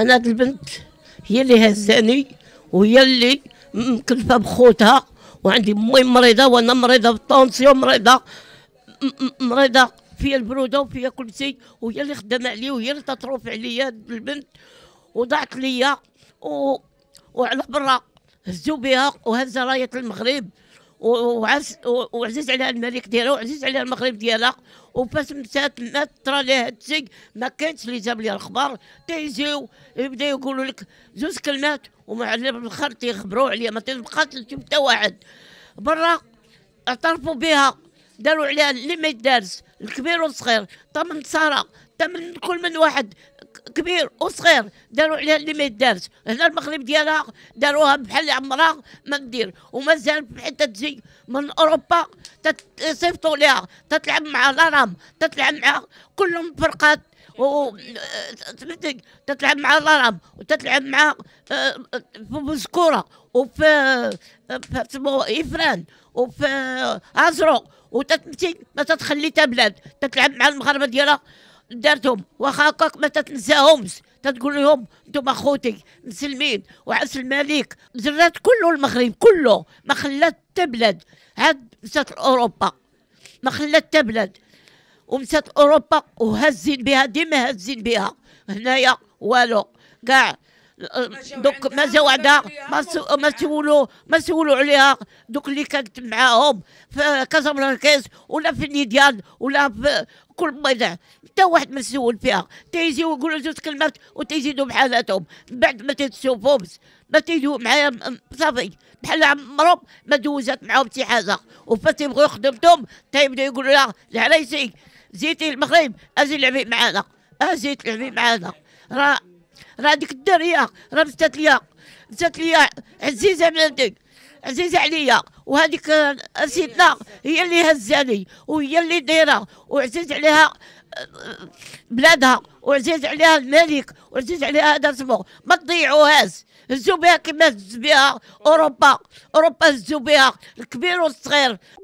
انا هاد البنت هي اللي هزاني وهي اللي مكلفه بخوتها وعندي امي مريضه وانا مريضه بالطونسيون مريضه مريضه فيا البروده وفيا كل شيء وهي اللي خدامه عليا وهي اللي تطروف عليا البنت وضاعت ليا و... وعلى برا هزوا بها وهز رايه المغرب وعز وعزيز عليها الملك ديالها وعزيز عليها المغرب ديالها وفاس مسات ما ترى ليها التسيق ما كانش اللي جاب ليها الخبر تيجيو يبداو يقولوا لك زوج كلمات ومع الاخر تيخبروا عليها ما تبقاش تشوف حتى واحد برا اعترفوا بها داروا عليها اللي ما يدارس الكبير والصغير طمن ساره طمن كل من واحد كبير وصغير داروا عليها اللي ما يدارش هنا المغرب ديالها داروها بحال عمرها ما تدير ومازال حتى تجي من اوروبا تصيفطوا ليها تتلعب مع لارام تتلعب مع كلهم فرقات و تتلعب مع لارام وتتلعب مع آه، آه، في بوزكوره وفي آه، سمو افران وفي ازرق وتتمشي ما تتخلي تا بلاد تتلعب مع المغاربه ديالها دارتهم وخاكك ما تتنساهمش تتقول لهم انتم اخوتي مسلمين وعس الملك زرات كله المغرب كله ما خلات حتى بلاد عاد مسات اوروبا ما خلات حتى بلاد ومسات اوروبا وهزين بها ديما هزين بها هنايا والو كاع دوك ما جاو عندها ما سولوا ما سولوا عليها دوك اللي كانت معاهم في كازا ولا في نيديان ولا في كل بضع حتى واحد ما مسؤول فيها تيجي يقولوا جوج كلمات وتيزيدوا بحالاتهم من بعد ما تتشوفهمش ما تيجيو معايا صافي بحال عمرهم ما دوزات معاهم شي حاجه وفاش يبغوا خدمتهم تيبداو يقولوا لها العريسي زيتي المغرب اجي لعبي معانا اجي أه، تلعبي معانا راه راه ديك الدريه راه مشات ليا مشات ليا عزيزه من عندك عزيزه عليا وهذيك سيدنا هي اللي هزاني وهي اللي دايره وعزيز عليها آه، بلادها وعزيز عليها الملك وعزيز عليها هذا سمو ما تضيعوهاش هزوا بها كما هز بها اوروبا اوروبا هزوا بها الكبير والصغير